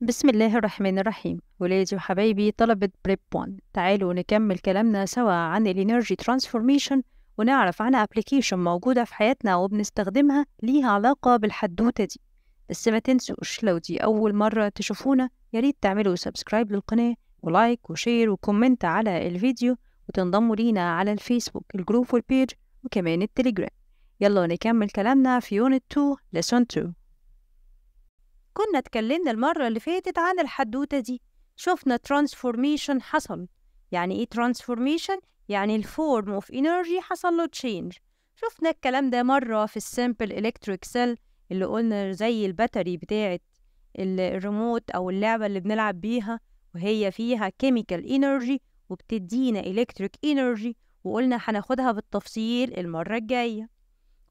بسم الله الرحمن الرحيم ولادي وحبايبي طلبة بريب 1 تعالوا نكمل كلامنا سوا عن الانرجي ترانسفورميشن ونعرف عن ابلكيشن موجودة في حياتنا وبنستخدمها ليها علاقة بالحدوتة دي بس ما تنسوش لو دي أول مرة تشوفونا ياريت تعملوا سبسكرايب للقناة ولايك وشير وكومنت على الفيديو وتنضموا لينا على الفيسبوك الجروب والبيج وكمان التليجرام يلا نكمل كلامنا في يونت 2 لسون 2 كنا اتكلمنا المرة اللي فاتت عن الحدوتة دي شفنا ترانسفورميشن حصل يعني ايه ترانسفورميشن يعني الفورم اوف انرجي حصل له تشينج شفنا الكلام ده مرة في السيمبل الكتريك سيل اللي قلنا زي الباتري بتاعة الريموت او اللعبة اللي بنلعب بيها وهي فيها كيميكال انرجي وبتدينا الكتريك انرجي وقلنا هناخدها بالتفصيل المرة الجاية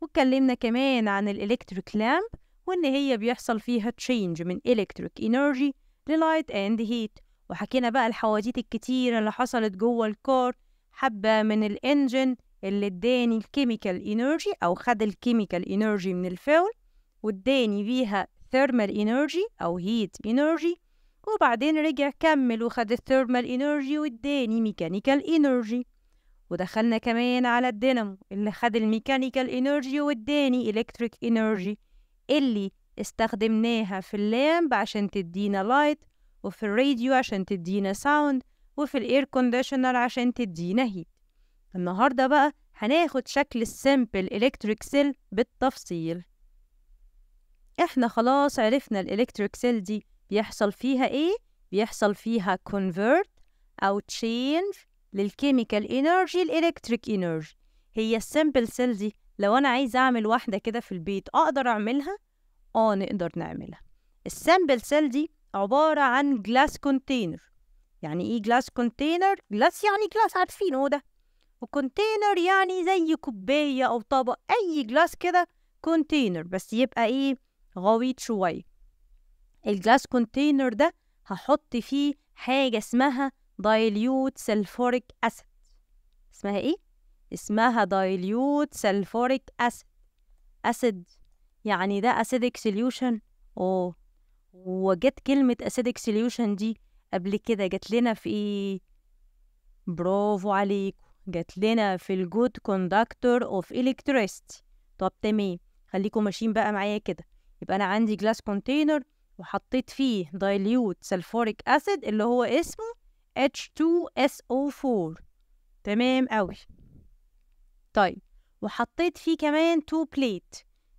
واتكلمنا كمان عن الالكتريك لامب وإن هي بيحصل فيها تشينج من electric energy للايت اند هيت وحكينا بقى الحواديت الكتيرة اللي حصلت جوه الكار حبة من الانجن اللي اداني الكيميكال انرجي او خد الكيميكال انرجي من الفول واداني بيها ثيرمال انرجي او هيت انرجي وبعدين رجع كمل وخد الثيرمال انرجي واداني ميكانيكال انرجي ودخلنا كمان على الدينامو اللي خد الميكانيكال انرجي واداني الكتريك انرجي اللي استخدمناها في اللامب عشان تدينا لايت وفي الراديو عشان تدينا ساوند وفي الاير كونديشنر عشان تدينا هيت النهارده بقى هناخد شكل السيمبل الكتريك سيل بالتفصيل احنا خلاص عرفنا الالكتريك سيل دي بيحصل فيها ايه بيحصل فيها convert او change للكيميكال انرجي الالكتريك انرجي هي السيمبل سيل دي لو أنا عايز أعمل واحدة كده في البيت أقدر أعملها؟ آه نقدر نعملها السامبل سيل دي عبارة عن جلاس كونتينر يعني إيه جلاس كونتينر؟ جلاس يعني جلاس عارفين هو ده وكونتينر يعني زي كوباية أو طبق أي جلاس كده كونتينر بس يبقى إيه غويط شوية الجلاس كونتينر ده هحط فيه حاجة اسمها دايليوت سلفوريك أسيد اسمها إيه؟ اسمها دايليوت سلفوريك أسيد أسيد يعني ده أسيدك سوليوشن أوه وجت كلمة أسيدك سوليوشن دي قبل كده جت لنا في إيه؟ برافو عليك جت لنا في الجود كوندكتور أوف إلكتريستي طب تمام خليكم ماشيين بقى معايا كده يبقى أنا عندي جلاس كونتينر وحطيت فيه دايليوت سلفوريك أسيد اللي هو اسمه H2SO4 تمام أوي طيب وحطيت فيه كمان تو بليت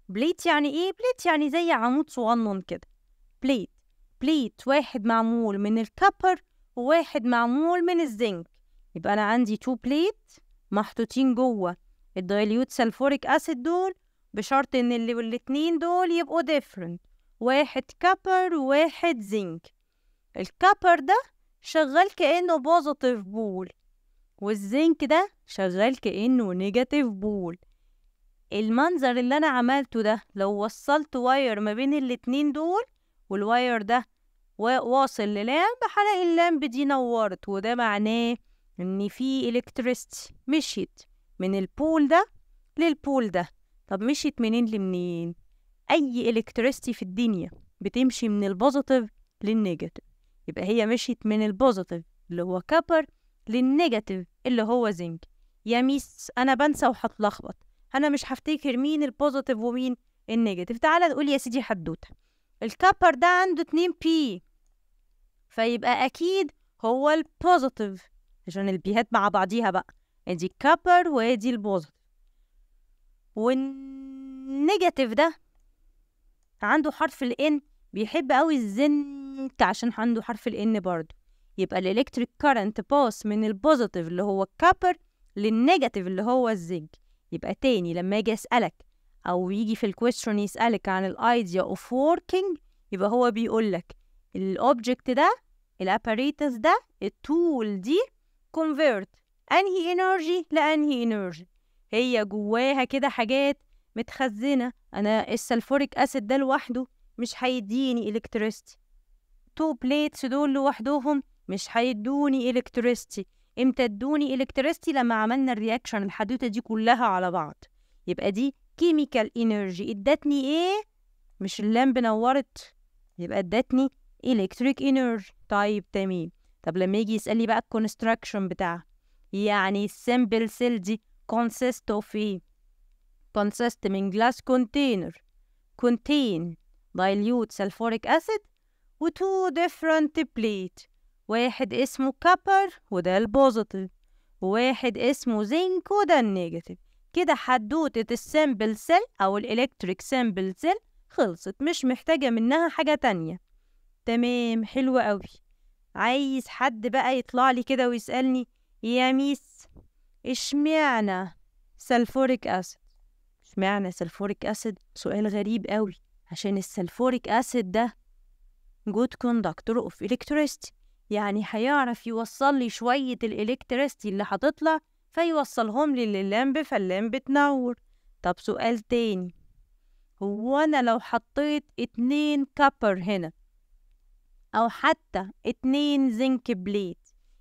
بليت يعني ايه بليت يعني زي عمود صغنن كده بليت بليت واحد معمول من الكبر وواحد معمول من الزنك يبقى انا عندي تو بليت محطوطين جوه الدايليوت سلفوريك اسيد دول بشرط ان اللي والاتنين دول يبقوا ديفرنت واحد كبر وواحد زنك الكبر ده شغال كأنه بوزيتيف بول والزنك ده شغال كأنه نيجاتيف بول المنظر اللي أنا عملته ده لو وصلت واير ما بين الاتنين دول والواير ده واصل للامب هلاقي اللامب دي نورت وده معناه إن في إلكتريست مشيت من البول ده للبول ده طب مشيت منين لمنين أي إلكتريستي في الدنيا بتمشي من البوزيتيف للنيجاتيف يبقى هي مشيت من البوزيتيف اللي هو كبر للنيجاتيف اللي هو زنك يا ميس انا بنسى وهتلخبط انا مش هفتكر مين البوزيتيف ومين النيجاتيف تعالى نقول يا سيدي حدوته الكبر ده عنده 2 بي فيبقى اكيد هو البوزيتيف عشان البيهات مع بعضيها بقى ادي الكبر وادي البوزيتيف والنيجاتيف ده عنده حرف الان بيحب قوي الزنك عشان عنده حرف الان برضه يبقى الالكتريك كارنت باس من البوزيتيف اللي هو الكابر للنيجاتيف اللي هو الزنك يبقى تاني لما اجي اسالك او يجي في الكويستشن يسالك عن الايديا اوف working يبقى هو بيقول لك الاوبجكت ده الاباريتس ده التول دي كونفيرت انهي انرجي لانهي انرجي هي جواها كده حاجات متخزنه انا السلفوريك اسيد ده لوحده مش هيديني الكتريستي تو بليتس دول لوحدهم مش هيدوني الكتريستي امتى ادوني الكتريستي لما عملنا الرياكشن الحدوته دي كلها على بعض يبقى دي كيميكال انرجي ادتني ايه مش اللامب نورت يبقى ادتني الكتريك انرجي طيب تمام طب لما يجي يسالني بقى الكونستراكشن بتاعها يعني السمبل سيل دي consist of ايه consist من glass container contain dilute sulfuric acid و two different واحد اسمه كابر وده البوزيتيف وواحد اسمه زنك وده النيجاتيف كده حدوتة السامبل سيل أو الإلكتريك سامبل سيل خلصت مش محتاجة منها حاجة تانية تمام حلو قوي عايز حد بقى يطلع لي كده ويسألني يا ميس اشمعنى سلفوريك أسيد اشمعنى سلفوريك أسيد سؤال غريب قوي عشان السلفوريك أسيد ده good conductor of electricity يعني هيعرف يوصل لي شوية الإلكتريستي اللي هتطلع فيوصلهم لي لللمب فاللمب تنور طب سؤال تاني هو أنا لو حطيت اتنين كابر هنا أو حتى اتنين زنك بليت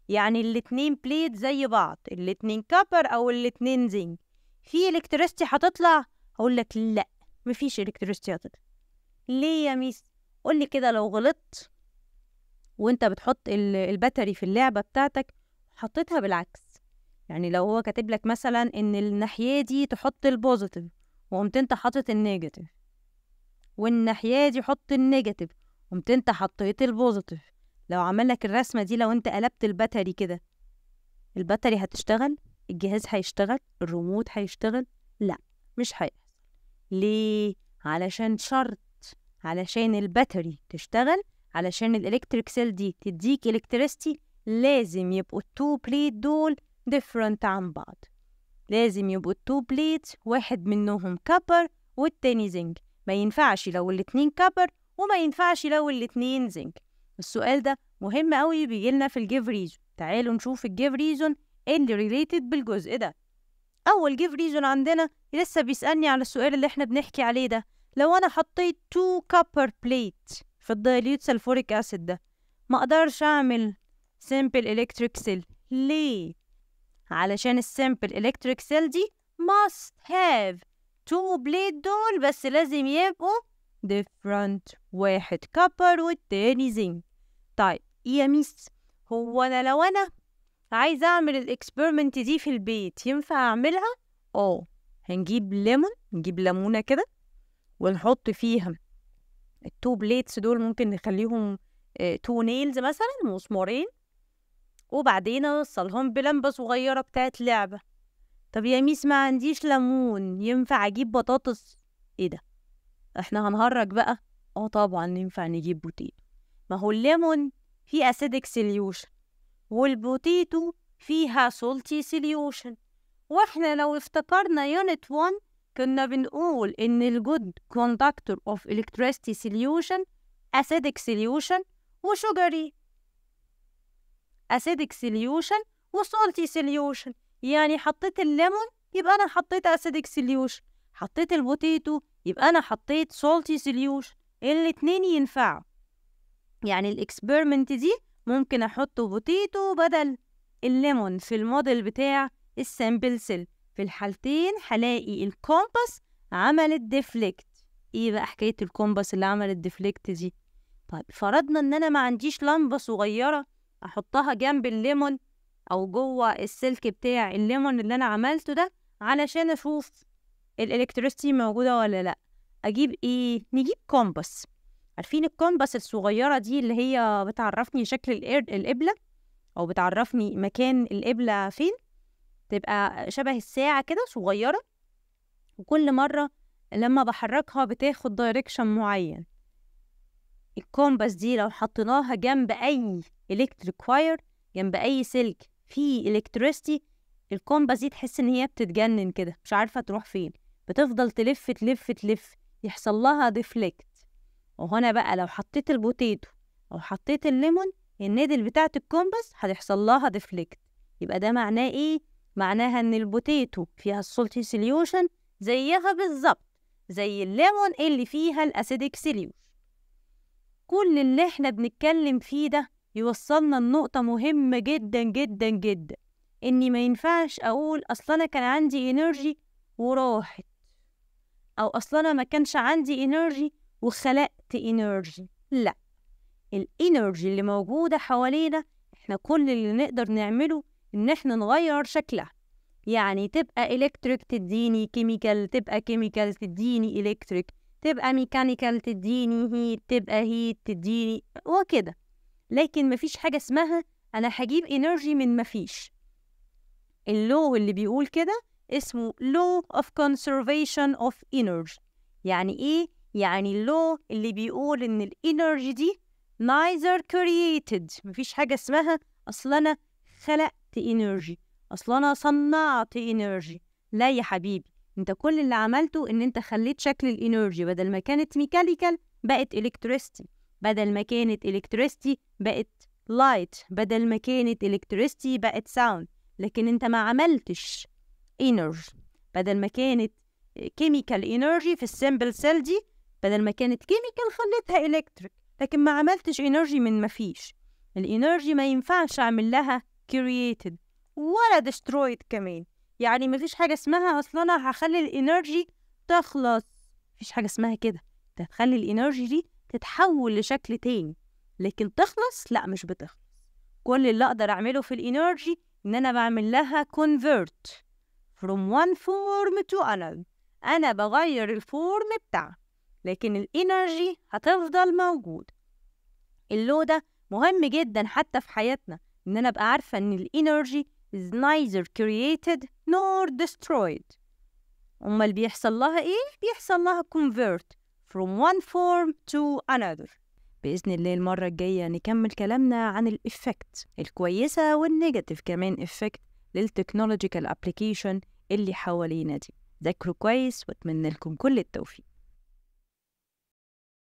يعني الاتنين بليت زي بعض الاتنين كابر أو الاتنين زنك في إلكتريستي هتطلع هقول لك لأ مفيش إلكتريستي هتطلع ليه يا ميس قولي كده لو غلطت وانت بتحط الباتري في اللعبه بتاعتك حطيتها بالعكس يعني لو هو كاتب لك مثلا ان الناحيه دي تحط البوزيتيف وقمت انت حاطط النيجاتيف والناحيه دي حط النيجاتيف قمت انت حطيت البوزيتيف لو عمل لك الرسمه دي لو انت قلبت الباتري كده الباتري هتشتغل الجهاز هيشتغل الريموت هيشتغل لا مش هيحصل ليه علشان شرط علشان الباتري تشتغل علشان الالكتريك سيل دي تديك الكتريستي لازم يبقوا التو بليت دول ديفرنت عن بعض لازم يبقوا التو بليت واحد منهم كبر والتاني زنك ما ينفعش لو الاتنين كبر وما ينفعش لو الاتنين زنك السؤال ده مهم قوي بيجيلنا في الجيف ريزون تعالوا نشوف الجيف ريزون اللي ريليتد بالجزء ده اول جيف ريزون عندنا لسه بيسالني على السؤال اللي احنا بنحكي عليه ده لو انا حطيت تو كبر بليت في الدايليوت سلفوريك اسيد ده ما اقدرش اعمل سيمبل الكتريك سيل ليه علشان السيمبل الكتريك سيل دي must have two بليد دول بس لازم يبقوا different واحد كبر والتاني زنك طيب يا ميس هو انا لو انا عايزة اعمل الاكسبيرمنت دي في البيت ينفع اعملها اه هنجيب ليمون نجيب ليمونة كده ونحط فيها التو بليتس دول ممكن نخليهم تو آه، نيلز مثلا مسمارين وبعدين اوصلهم بلمبه صغيره بتاعت لعبه طب يا ميس ما عنديش ليمون ينفع اجيب بطاطس ايه ده احنا هنهرج بقى اه طبعا ينفع نجيب بوتيتو ما هو الليمون فيه اسيدك سوليوشن والبوتيتو فيها سولتي سوليوشن واحنا لو افتكرنا يونت 1 كنا بنقول إن الجود conductor أوف electricity solution acidic solution وشجري acidic solution وsalty solution يعني حطيت الليمون يبقى أنا حطيت acidic solution حطيت البوتيتو يبقى أنا حطيت salty solution الاتنين ينفعوا يعني الاكسبيرمنت دي ممكن أحط بوتيتو بدل الليمون في الموديل بتاع السامبل سيل في الحالتين هلاقي الكومباس عملت ديفليكت ايه بقى حكاية الكومباس اللي عملت ديفليكت دي طيب فرضنا ان انا ما عنديش لمبة صغيرة احطها جنب الليمون او جوه السلك بتاع الليمون اللي انا عملته ده علشان اشوف الالكتريستي موجودة ولا لا اجيب ايه نجيب كومباس عارفين الكومباس الصغيرة دي اللي هي بتعرفني شكل القبلة او بتعرفني مكان القبلة فين تبقى شبه الساعة كده صغيرة وكل مرة لما بحركها بتاخد دايركشن معين الكومباس دي لو حطيناها جنب أي إلكتريك واير جنب أي سلك فيه إلكتريستي الكومباس دي تحس إن هي بتتجنن كده مش عارفة تروح فين بتفضل تلف تلف تلف يحصل لها ديفليكت وهنا بقى لو حطيت البوتيتو أو حطيت الليمون النادل بتاعة الكومباس هتحصل لها ديفليكت يبقى ده معناه إيه معناها ان البوتيتو فيها السولتي سوليوشن زيها بالظبط زي الليمون اللي فيها الاسيديك سوليوشن كل اللي احنا بنتكلم فيه ده يوصلنا لنقطة مهمة جدا جدا جدا اني ما ينفعش اقول اصل انا كان عندي انرجي وراحت او اصل انا ما كانش عندي انرجي وخلقت انرجي لا الانرجي اللي موجودة حوالينا احنا كل اللي نقدر نعمله ان احنا نغير شكلها يعني تبقى الكتريك تديني كيميكال تبقى كيميكال تديني الكتريك تبقى ميكانيكال تديني هيت تبقى هيت تديني وكده لكن مفيش حاجة اسمها أنا هجيب إنرجي من مفيش اللو اللي بيقول كده اسمه law of conservation of energy يعني إيه؟ يعني اللو اللي بيقول إن الإنرجي دي neither created مفيش حاجة اسمها أصل أنا خلقت انرجي اصل انا صنعت انرجي لا يا حبيبي انت كل اللي عملته ان انت خليت شكل الانرجي بدل ما كانت ميكانيكال بقت الكتريستي بدل ما كانت الكتريستي بقت لايت بدل ما كانت الكتريستي بقت ساوند لكن انت ما عملتش انرجي بدل ما كانت كيميكال انرجي في السيمبل سيل دي بدل ما كانت كيميكال خليتها الكتريك لكن ما عملتش انرجي من ما فيش الانرجي ما ينفعش اعمل لها created ولا destroyed كمان يعني مفيش حاجة اسمها أصلا أنا هخلي الإنرجي تخلص مفيش حاجة اسمها كده تخلي هتخلي الإنرجي دي تتحول لشكل تاني لكن تخلص لا مش بتخلص كل اللي أقدر أعمله في الإنرجي إن أنا بعمل لها convert from one form to another أنا بغير الفورم بتاعها لكن الإنرجي هتفضل موجود اللو ده مهم جدا حتى في حياتنا ان انا ابقى عارفه ان الانرجي is neither created nor destroyed امال بيحصل لها ايه بيحصل لها convert from one form to another بإذن الله المرة الجاية نكمل كلامنا عن الايفكت الكويسة والنيجاتيف كمان ايفكت للتكنولوجيكال ابلكيشن اللي حوالينا دي ذاكروا كويس وأتمنى لكم كل التوفيق